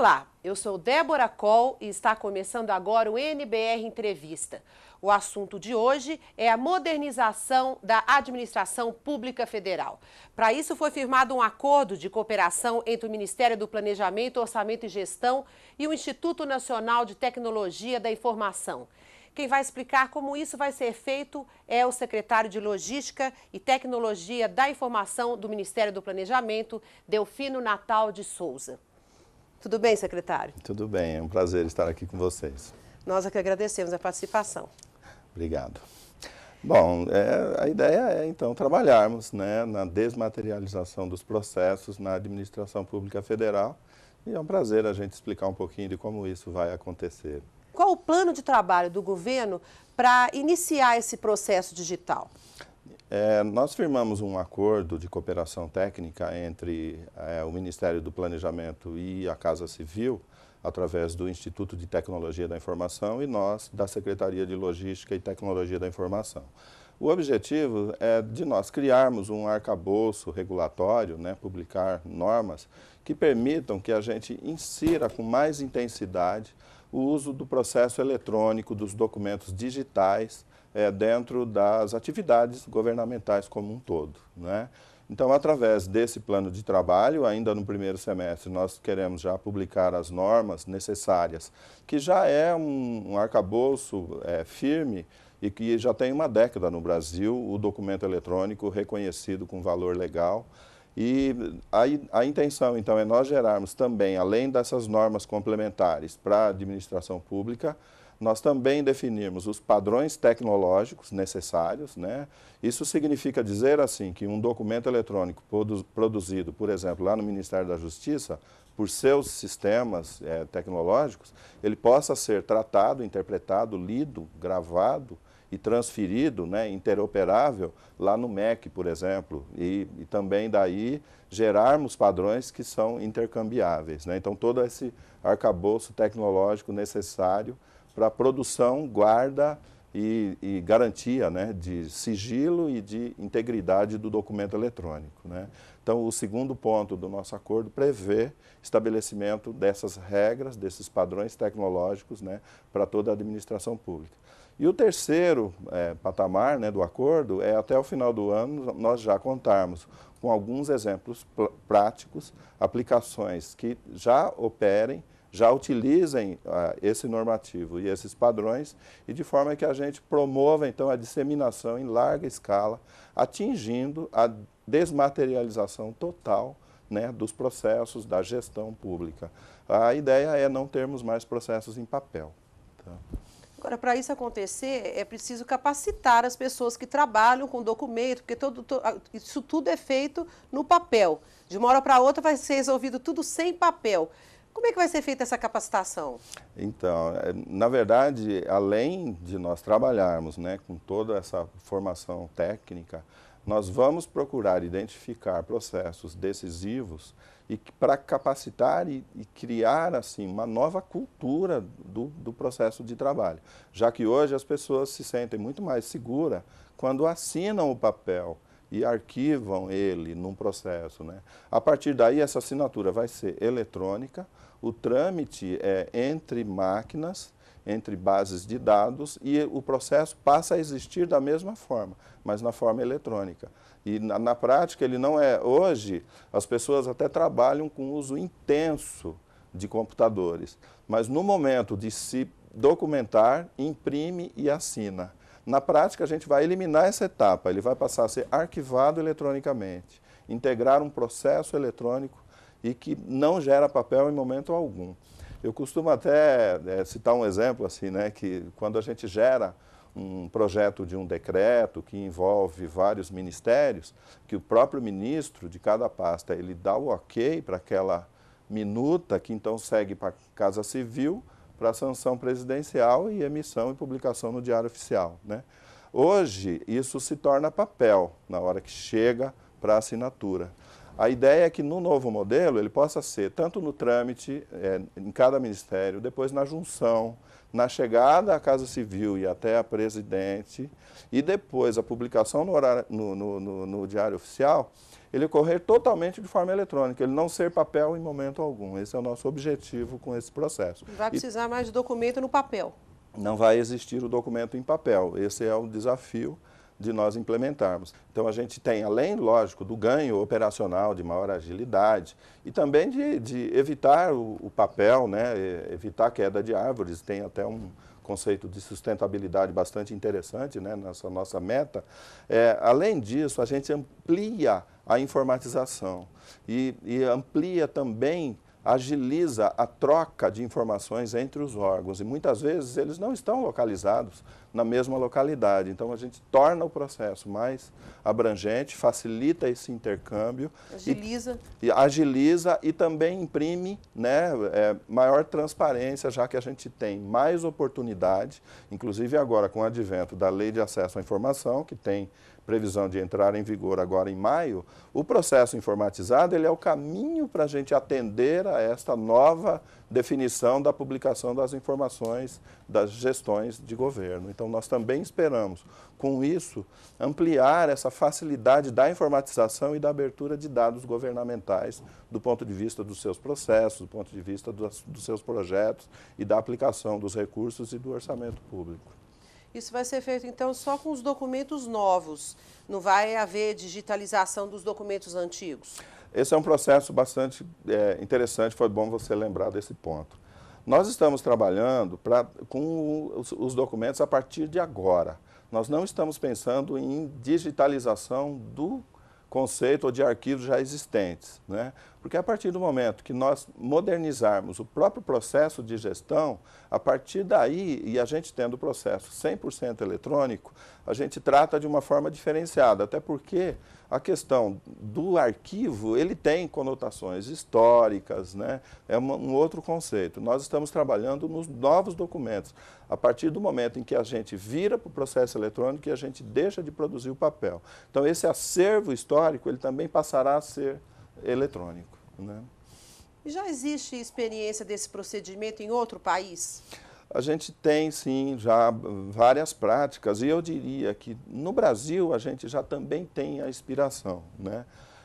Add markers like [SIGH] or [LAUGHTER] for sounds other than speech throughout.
Olá, eu sou Débora Col e está começando agora o NBR Entrevista. O assunto de hoje é a modernização da administração pública federal. Para isso foi firmado um acordo de cooperação entre o Ministério do Planejamento, Orçamento e Gestão e o Instituto Nacional de Tecnologia da Informação. Quem vai explicar como isso vai ser feito é o secretário de Logística e Tecnologia da Informação do Ministério do Planejamento, Delfino Natal de Souza. Tudo bem, secretário? Tudo bem, é um prazer estar aqui com vocês. Nós é que agradecemos a participação. Obrigado. Bom, é, a ideia é então trabalharmos né, na desmaterialização dos processos na administração pública federal e é um prazer a gente explicar um pouquinho de como isso vai acontecer. Qual o plano de trabalho do governo para iniciar esse processo digital? É, nós firmamos um acordo de cooperação técnica entre é, o Ministério do Planejamento e a Casa Civil, através do Instituto de Tecnologia da Informação e nós, da Secretaria de Logística e Tecnologia da Informação. O objetivo é de nós criarmos um arcabouço regulatório, né, publicar normas que permitam que a gente insira com mais intensidade o uso do processo eletrônico, dos documentos digitais é, dentro das atividades governamentais como um todo. Né? Então, através desse plano de trabalho, ainda no primeiro semestre, nós queremos já publicar as normas necessárias, que já é um, um arcabouço é, firme e que já tem uma década no Brasil, o documento eletrônico reconhecido com valor legal. E a, a intenção, então, é nós gerarmos também, além dessas normas complementares para a administração pública, nós também definimos os padrões tecnológicos necessários. Né? Isso significa dizer assim que um documento eletrônico produzido, por exemplo, lá no Ministério da Justiça, por seus sistemas é, tecnológicos, ele possa ser tratado, interpretado, lido, gravado e transferido, né, interoperável, lá no MEC, por exemplo, e, e também daí gerarmos padrões que são intercambiáveis. Né? Então, todo esse arcabouço tecnológico necessário para a produção, guarda e, e, garantia né, de sigilo e de integridade do documento eletrônico. Né? Então, o segundo ponto do nosso acordo prevê estabelecimento dessas regras, desses padrões tecnológicos né, para toda a administração pública. E o terceiro é, patamar né, do acordo é até o final do ano nós já contarmos com alguns exemplos práticos, aplicações que já operem já utilizem ah, esse normativo e esses padrões, e de forma que a gente promova, então, a disseminação em larga escala, atingindo a desmaterialização total né, dos processos da gestão pública. A ideia é não termos mais processos em papel. Tá? Agora, para isso acontecer, é preciso capacitar as pessoas que trabalham com documento, porque todo, to, ah, isso tudo é feito no papel. De uma hora para outra vai ser resolvido tudo sem papel. Como é que vai ser feita essa capacitação? Então, é, na verdade, além de nós trabalharmos né, com toda essa formação técnica, nós vamos procurar identificar processos decisivos e para capacitar e, e, criar assim uma nova cultura do, do, processo de trabalho, já que hoje as pessoas se sentem muito mais seguras quando assinam o papel e arquivam ele num processo. Né? A partir daí, essa assinatura vai ser eletrônica, o trâmite é entre máquinas, entre bases de dados e o processo passa a existir da mesma forma, mas na forma eletrônica. E na, na prática ele não é. Hoje as pessoas até trabalham com uso intenso de computadores, mas no momento de se documentar, imprime e assina. Na prática, a gente vai eliminar essa etapa, ele vai passar a ser arquivado eletronicamente, integrar um processo eletrônico e que não gera papel em momento algum. Eu costumo até é, citar um exemplo assim, né, que quando a gente gera um projeto de um decreto que envolve vários ministérios, que o próprio ministro de cada pasta ele dá o ok para aquela minuta que então segue para a Casa Civil para sanção presidencial e emissão e publicação no Diário Oficial. Né? Hoje, isso se torna papel na hora que chega para assinatura. A ideia é que no novo modelo ele possa ser tanto no trâmite, é, em cada ministério, depois na junção, na chegada à Casa Civil e até a presidente, e depois a publicação no, horário, no, no, no, no Diário Oficial, ele correr totalmente de forma eletrônica, ele não ser papel em momento algum. Esse é o nosso objetivo com esse processo. Vai precisar e... mais de documento no papel. Não vai existir o documento em papel. Esse é o desafio de nós implementarmos. Então a gente tem, além, lógico, do ganho operacional, de maior agilidade, e também de, de evitar o, o papel, né, evitar queda de árvores, tem até um, conceito de sustentabilidade bastante interessante né, nessa nossa meta. É, além disso, a gente amplia a informatização e, e amplia também agiliza a troca de informações entre os órgãos e muitas vezes eles não estão localizados na mesma localidade. Então a gente torna o processo mais abrangente, facilita esse intercâmbio. Agiliza. E, e agiliza e também imprime né, é, maior transparência, já que a gente tem mais oportunidade, inclusive agora com o advento da Lei de Acesso à Informação, que tem previsão de entrar em vigor agora em maio, o processo informatizado ele é o caminho para a gente atender a esta nova definição da publicação das informações das gestões de governo. Então, então, nós também esperamos, com isso, ampliar essa facilidade da informatização e da abertura de dados governamentais do ponto de vista dos seus processos, do ponto de vista dos, dos seus projetos e da aplicação dos recursos e do orçamento público. Isso vai ser feito, então, só com os documentos novos. Não vai haver digitalização dos documentos antigos? Esse é um processo bastante é, interessante, foi bom você lembrar desse ponto. Nós estamos trabalhando pra, com os, os documentos a partir de agora. Nós não estamos pensando em digitalização do conceito ou de arquivos já existentes. Né? Porque a partir do momento que nós modernizarmos o próprio processo de gestão, a partir daí, e a gente tendo o processo 100% eletrônico, a gente trata de uma forma diferenciada, até porque a questão do arquivo, ele tem conotações históricas, né? é um outro conceito. Nós estamos trabalhando nos novos documentos, a partir do momento em que a gente vira para o processo eletrônico e a gente deixa de produzir o papel. Então, esse acervo histórico, ele também passará a ser eletrônico. Né? Já existe experiência desse procedimento em outro país? A gente tem, sim, já várias práticas e eu diria que no Brasil a gente já também tem a inspiração, né?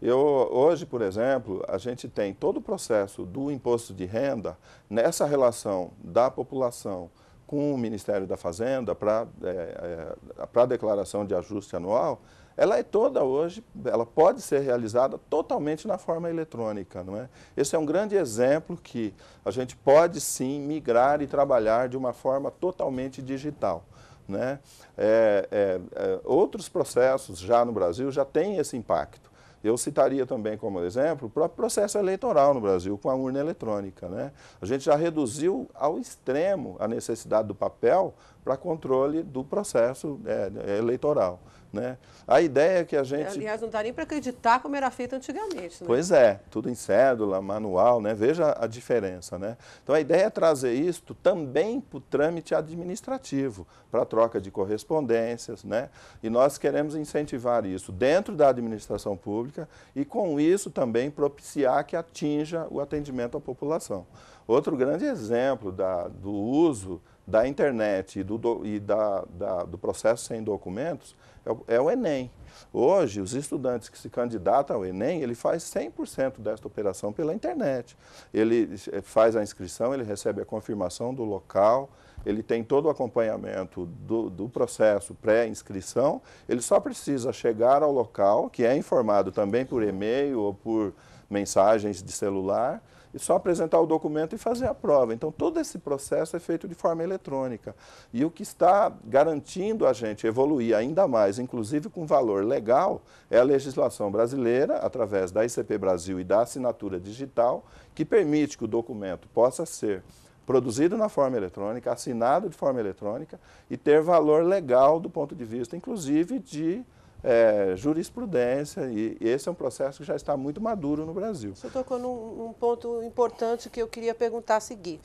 Eu, hoje, por exemplo, a gente tem todo o processo do imposto de renda nessa relação da população com o Ministério da Fazenda para é, eh, é, eh, a declaração de ajuste anual, ela é toda hoje, ela pode ser realizada totalmente na forma eletrônica, não é? Esse é um grande exemplo que a gente pode sim migrar e trabalhar de uma forma totalmente digital. Né? É, é, é, outros processos já no Brasil já têm esse impacto. Eu citaria também como exemplo o próprio processo eleitoral no Brasil com a urna eletrônica. Né? A gente já reduziu ao extremo a necessidade do papel para controle do processo é, é, eleitoral. Né? A ideia é que a é, gente. Aliás, não dá nem para acreditar como era feito antigamente. Né? Pois é, tudo em cédula, manual, né? veja a diferença. Né? Então, a ideia é trazer isto também para o trâmite administrativo, para a troca de correspondências. Né? E nós queremos incentivar isso dentro da administração pública e, com isso, também propiciar que atinja o atendimento à população. Outro grande exemplo da, do uso da internet e do, e da, da, do processo sem documentos é o, é o, Enem. Hoje, os estudantes que se candidatam ao Enem, ele faz 100% desta operação pela internet. Ele eh, faz a inscrição, ele recebe a confirmação do local, ele tem todo o acompanhamento do, do processo pré-inscrição, ele só precisa chegar ao local, que é informado também por e-mail ou por mensagens de celular, e só apresentar o documento e fazer a prova. Então, todo esse processo é feito de forma eletrônica. E o que está garantindo a gente evoluir ainda mais, inclusive com valor legal, é a legislação brasileira, através da ICP Brasil e da assinatura digital, que permite que o documento possa ser produzido na forma eletrônica, assinado de forma eletrônica e ter valor legal do ponto de vista, inclusive, de é, jurisprudência e, e, esse é um processo que já está muito maduro no Brasil. Você tocou num, num ponto importante que eu queria perguntar a seguir.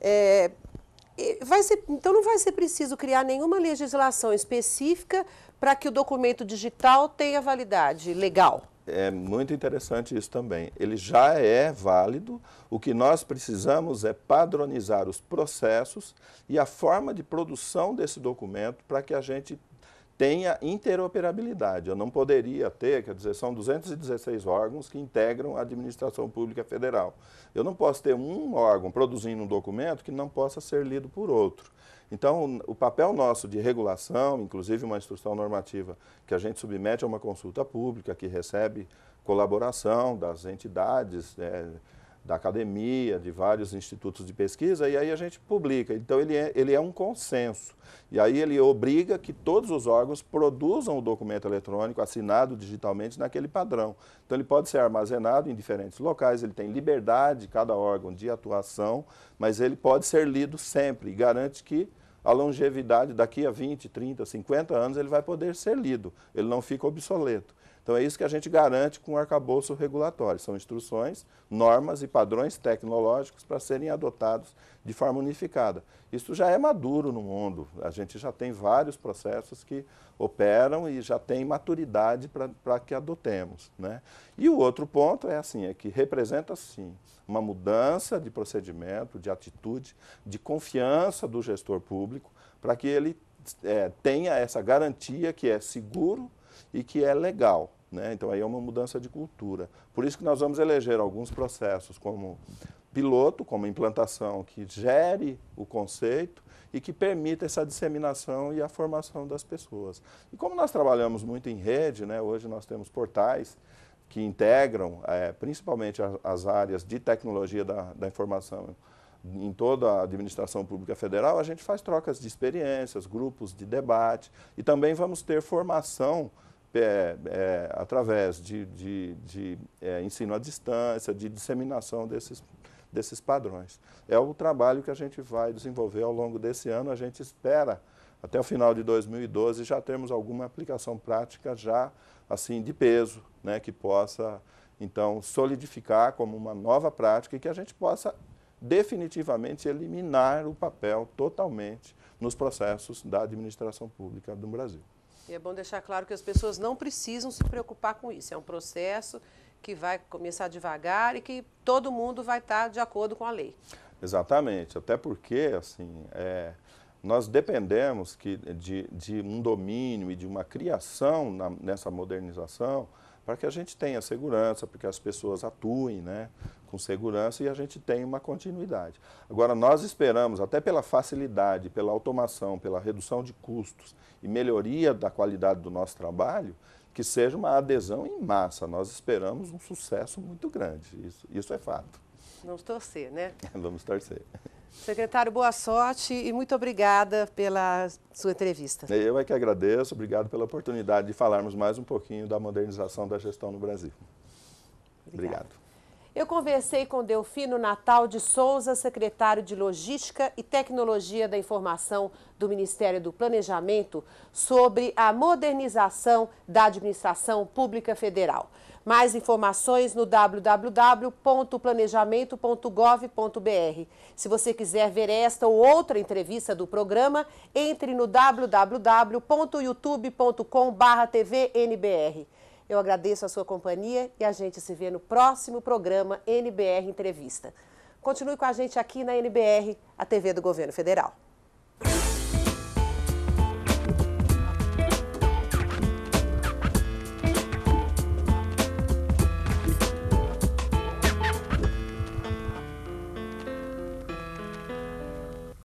É, ser, então não vai ser preciso criar nenhuma legislação específica para que o documento digital tenha validade legal? É muito interessante isso também. Ele já é válido. O que nós precisamos é padronizar os processos e a forma de produção desse documento para que a gente tenha interoperabilidade. Eu não poderia ter, quer dizer, são 216 órgãos que integram a administração pública federal. Eu não posso ter um órgão produzindo um documento que não possa ser lido por outro. Então, o papel nosso de regulação, inclusive uma instrução normativa que a gente submete a uma consulta pública, que recebe colaboração das entidades, é, da academia, de vários institutos de pesquisa, e aí a gente publica. Então, ele é, ele é um consenso. E aí ele obriga que todos os órgãos produzam o documento eletrônico assinado digitalmente naquele padrão. Então, ele pode ser armazenado em diferentes locais, ele tem liberdade, cada órgão, de atuação, mas ele pode ser lido sempre e garante que a longevidade, daqui a 20, 30, 50 anos, ele vai poder ser lido, ele não fica obsoleto. Então, é isso que a gente garante com o arcabouço regulatório. São instruções, normas e padrões tecnológicos para serem adotados de forma unificada. Isso já é maduro no mundo. A gente já tem vários processos que operam e já tem maturidade para que adotemos. Né? E o outro ponto é assim, é que representa sim uma mudança de procedimento, de atitude, de confiança do gestor público para que ele é, tenha essa garantia que é seguro, e que é legal. Né? Então, aí é uma mudança de cultura. Por isso que nós vamos eleger alguns processos como piloto, como implantação que gere o conceito e que permita essa disseminação e a formação das pessoas. E como nós trabalhamos muito em rede, né? hoje nós temos portais que integram é, principalmente as áreas de tecnologia da, da informação em toda a administração pública federal, a gente faz trocas de experiências, grupos de debate e também vamos ter formação é, é, através de, de, de é, ensino à distância, de disseminação desses, desses padrões. É o trabalho que a gente vai desenvolver ao longo desse ano. A gente espera, até o final de 2012, já termos alguma aplicação prática já assim de peso, né, que possa então solidificar como uma nova prática e que a gente possa definitivamente eliminar o papel totalmente nos processos da administração pública do Brasil. E é bom deixar claro que as pessoas não precisam se preocupar com isso. É um processo que vai começar devagar e que todo mundo vai estar de acordo com a lei. Exatamente, até porque assim, é, nós dependemos que, de, de, um domínio e de uma criação na, nessa modernização para que a gente tenha segurança, para que as pessoas atuem né, com segurança e a gente tem uma continuidade. Agora, nós esperamos, até pela facilidade, pela automação, pela redução de custos e melhoria da qualidade do nosso trabalho, que seja uma adesão em massa. Nós esperamos um sucesso muito grande, isso, isso é fato. Vamos torcer, né? [LAUGHS] Vamos torcer. Secretário, boa sorte e muito obrigada pela sua entrevista. Eu é que agradeço, obrigado pela oportunidade de falarmos mais um pouquinho da modernização da gestão no Brasil. Obrigado. obrigado. Eu conversei com Delfino Natal de Souza, secretário de Logística e Tecnologia da Informação do Ministério do Planejamento, sobre a modernização da administração pública federal. Mais informações no www.planejamento.gov.br. Se você quiser ver esta ou outra entrevista do programa, entre no www.youtube.com.br tvnbr. Eu agradeço a sua companhia e a gente se vê no próximo programa NBR Entrevista. Continue com a gente aqui na NBR, a TV do Governo Federal.